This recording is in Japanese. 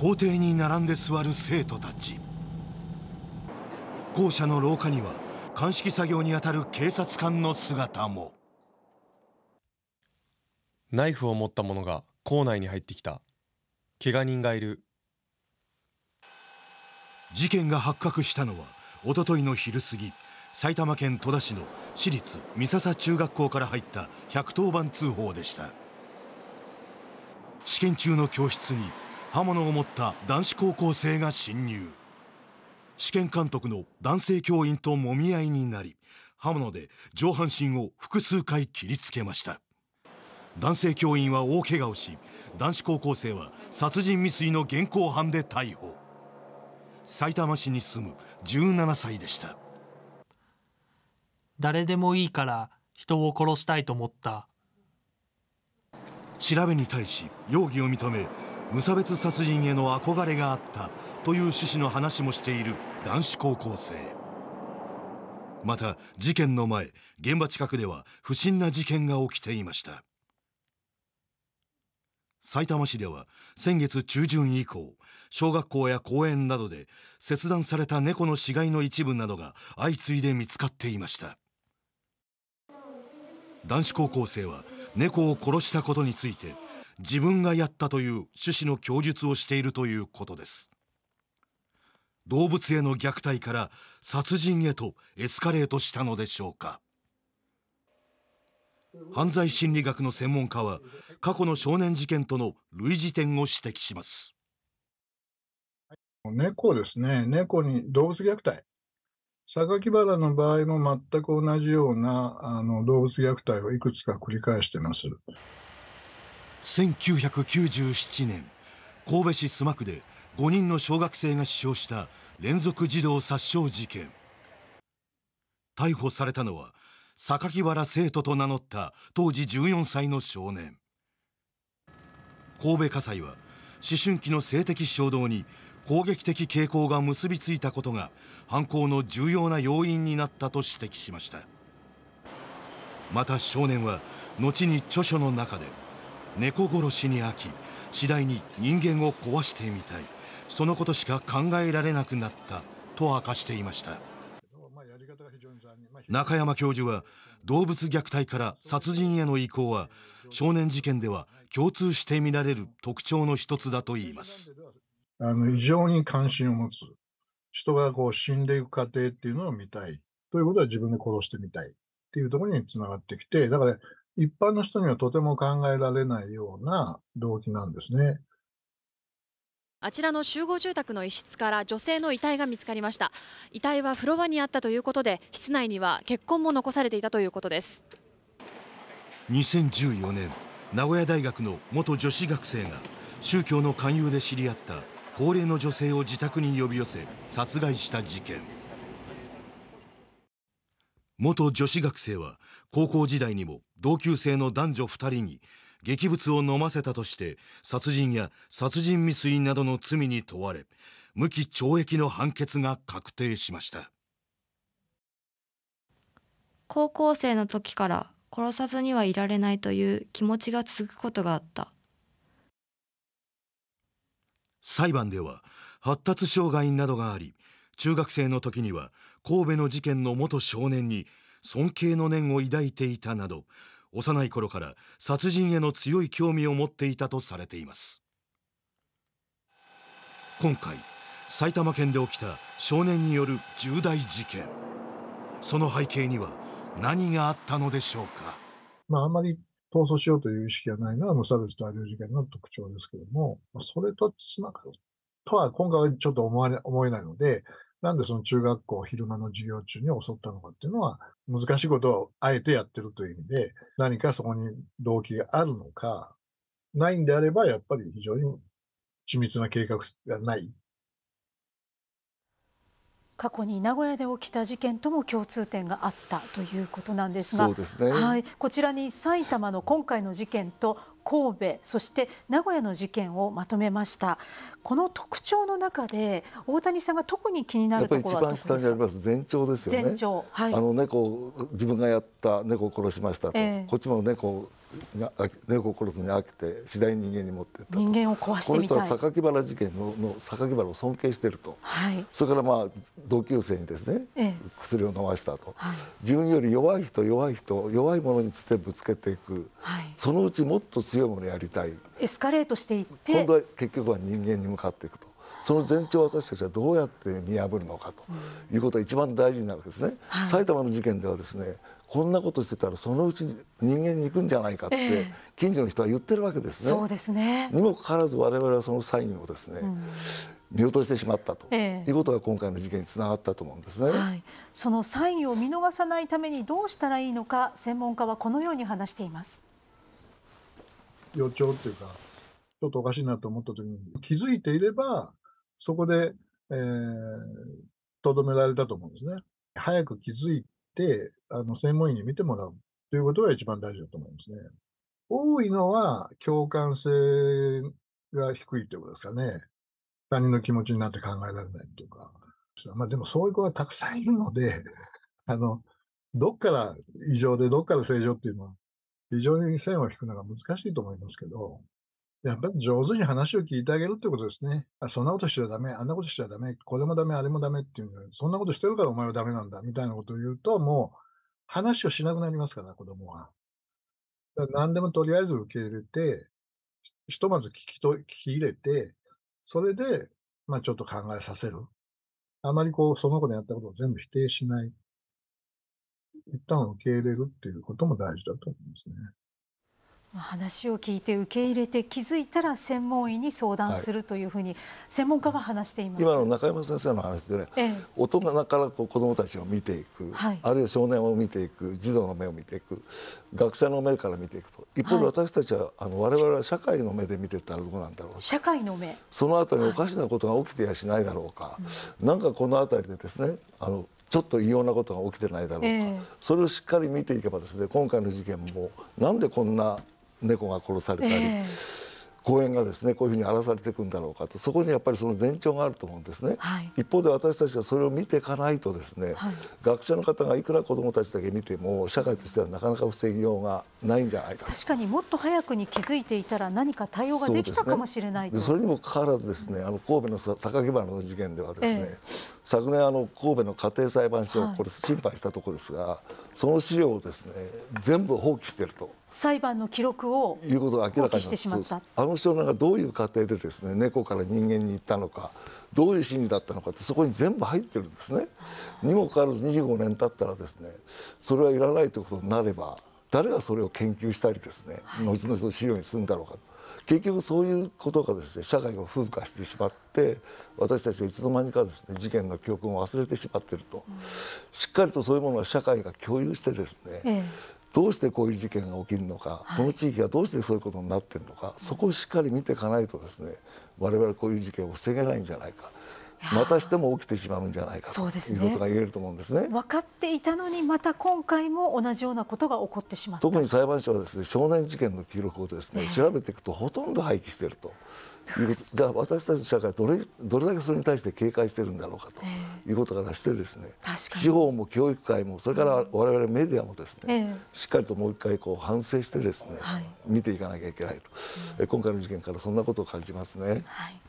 校庭に並んで座る生徒たち校舎の廊下には鑑識作業にあたる警察官の姿もナイフを持った者が校内に入ってきた怪我人がいる事件が発覚したのは一昨日の昼過ぎ埼玉県戸田市の私立三笹中学校から入った110番通報でした試験中の教室に刃物を持った男子高校生が侵入試験監督の男性教員ともみ合いになり刃物で上半身を複数回切りつけました男性教員は大怪我をし男子高校生は殺人未遂の現行犯で逮捕さいたま市に住む17歳でした誰でもいいから人を殺したいと思った調べに対し容疑を認め無差別殺人への憧れがあったという趣旨の話もしている男子高校生また事件の前現場近くでは不審な事件が起きていましたさいたま市では先月中旬以降小学校や公園などで切断された猫の死骸の一部などが相次いで見つかっていました男子高校生は猫を殺したことについて自分がやったという趣旨の供述をしているということです動物への虐待から殺人へとエスカレートしたのでしょうか犯罪心理学の専門家は過去の少年事件との類似点を指摘します猫ですね猫に動物虐待榊原の場合も全く同じようなあの動物虐待をいくつか繰り返してます。1997年神戸市須磨区で5人の小学生が死傷した連続児童殺傷事件逮捕されたのは榊原生徒と名乗った当時14歳の少年神戸家裁は思春期の性的衝動に攻撃的傾向が結びついたことが犯行の重要な要因になったと指摘しましたまた少年は後に著書の中で「猫殺しに飽き次第に人間を壊してみたいそのことしか考えられなくなったと明かしていました中山教授は動物虐待から殺人への移行は少年事件では共通して見られる特徴の一つだといいますあの異常に関心を持つ人がこう死んでいく過程っていうのを見たいということは自分で殺してみたいっていうところにつながってきてだから一般の人にはとても考えられないような動機なんですね。あちらの集合住宅の一室から女性の遺体が見つかりました遺体は風呂場にあったということで室内には血痕も残されていたということです2014年名古屋大学の元女子学生が宗教の勧誘で知り合った高齢の女性を自宅に呼び寄せ殺害した事件元女子学生は高校時代にも同級生の男女2人に劇物を飲ませたとして殺人や殺人未遂などの罪に問われ無期懲役の判決が確定しました高校生の時から殺さずにはいられないという気持ちが続くことがあった裁判では発達障害などがあり中学生の時には神戸の事件の元少年に尊敬の念を抱いていたなど幼い頃から殺人への強い興味を持っていたとされています今回埼玉県で起きた少年による重大事件その背景には何があったのでしょうか、まあ、あんまり逃走しようという意識がないのは無差別大量事件の特徴ですけどもそれとつながるとは今回はちょっと思われ思えないのでなんでその中学校昼間の授業中に襲ったのかっていうのは、難しいことをあえてやってるという意味で、何かそこに動機があるのか、ないんであれば、やっぱり非常に緻密な計画がない過去に名古屋で起きた事件とも共通点があったということなんですが、ね、はい、こちらに埼玉の今回の事件と神戸そして名古屋の事件をまとめましたこの特徴の中で大谷さんが特に気になるところはやっぱり一番下にあります前兆ですよね前兆、はい、あの猫自分がやった猫を殺しましたと、えー、こっちも猫猫を殺すに飽きて次第に人間に持ってった人間を壊してこの人は榊原事件のの榊原を尊敬していると、はい、それからまあ同級生にですね、ええ、薬を飲ましたと、はい、自分より弱い人弱い人弱いものにつてぶつけていく、はい、そのうちもっと強いものやりたいエスカレートしていって今度は結局は人間に向かっていくとその前兆を私たちはどうやって見破るのかということが一番大事になるわけですね、はい、埼玉の事件ではですねこんなことしてたらそのうち人間に行くんじゃないかって近所の人は言ってるわけですね。えー、そうですねにもかかわらず我々はそのサインをですね、うん、見落としてしまったと、えいうことが今回の事件につながったと思うんですね、はい、そのサインを見逃さないためにどうしたらいいのか専門家はこのように話しています。予兆っていうか、ちょっとおかしいなと思った時に気づいていれば、そこで、えー、とどめられたと思うんですね。早く気づいて、あの、専門医に見てもらうということが一番大事だと思いますね。多いのは共感性が低いってことですかね。他人の気持ちになって考えられないとか。まあでもそういう子がたくさんいるので、あの、どっから異常でどっから正常っていうのは非常に線を引くのが難しいと思いますけど、やっぱり上手に話を聞いてあげるってことですね。あそんなことしちゃダメ、あんなことしちゃダメ、これもダメ、あれもダメっていうそんなことしてるからお前はダメなんだ、みたいなことを言うと、もう話をしなくなりますから、子供は。何でもとりあえず受け入れて、ひとまず聞きと聞き入れて、それで、まあ、ちょっと考えさせる。あまりこう、その子のやったことを全部否定しない。一旦受け入れるっていうことも大事だと思いますね。話を聞いて受け入れて気づいたら専門医に相談するというふうに専門家は話しています、はい、今の中山先生の話でね、ええ、大人からこう子どもたちを見ていく、はい、あるいは少年を見ていく児童の目を見ていく学者の目から見ていくと一方で私たちは、はい、あの我々は社会の目で見てたらどうなんだろう社会の目そのあたりおかしなことが起きてやしないだろうか、はい、なんかこのあたりでですねあのちょっと異様なことが起きてないだろうか、えー、それをしっかり見ていけばですね今回の事件もなんでこんな猫が殺されたり。えー公園がですねこういうふうに荒らされていくんだろうかとそこにやっぱりその前兆があると思うんですね、はい、一方で私たちがそれを見ていかないとですね、はい、学者の方がいくら子どもたちだけ見ても社会としてはなかなか防ぎようがないんじゃないか確かにもっと早くに気づいていたら何か対応ができたかもしれないそ、ね,、それにもかかわらずですねあの神戸の榊原の事件ではですね、ええ、昨年あの神戸の家庭裁判所、はこれ審判したところですがその資料をですね全部放棄していると。裁判の記録をいうこと明らかにしてしまったあの少年がどういう過程でですね猫から人間に行ったのかどういう心理だったのかってそこに全部入ってるんですね。にもかかわらず25年経ったらですねそれはいらないということになれば誰がそれを研究したりですね、はの後々資料にするんだろうか結局そういうことがですね社会を風化してしまって私たちがいつの間にかですね事件の教訓を忘れてしまっていると、しっかりとそういうものは社会が共有してですね、ええどうしてこういう事件が起きるのか、この地域がどうしてそういうことになっているのかそこをしっかり見ていかないとですね我々こういう事件を防げないんじゃないか。またしても起きてしまうんじゃないかということが言えると思うんですね、分かっていたのにまた今回も同じようなことが起こってしまった特に裁判所はですね少年事件の記録をですね、ね、調べていくとほとんど廃棄していると。いうことじゃあ私たちの社会どれどれだけそれに対して警戒してるんだろうかということからしてですね、司法も教育界もそれから我々メディアもですね、しっかりともう一回こう反省してですね、はい、見ていかなきゃいけないと、うん、今回の事件からそんなことを感じますね。はい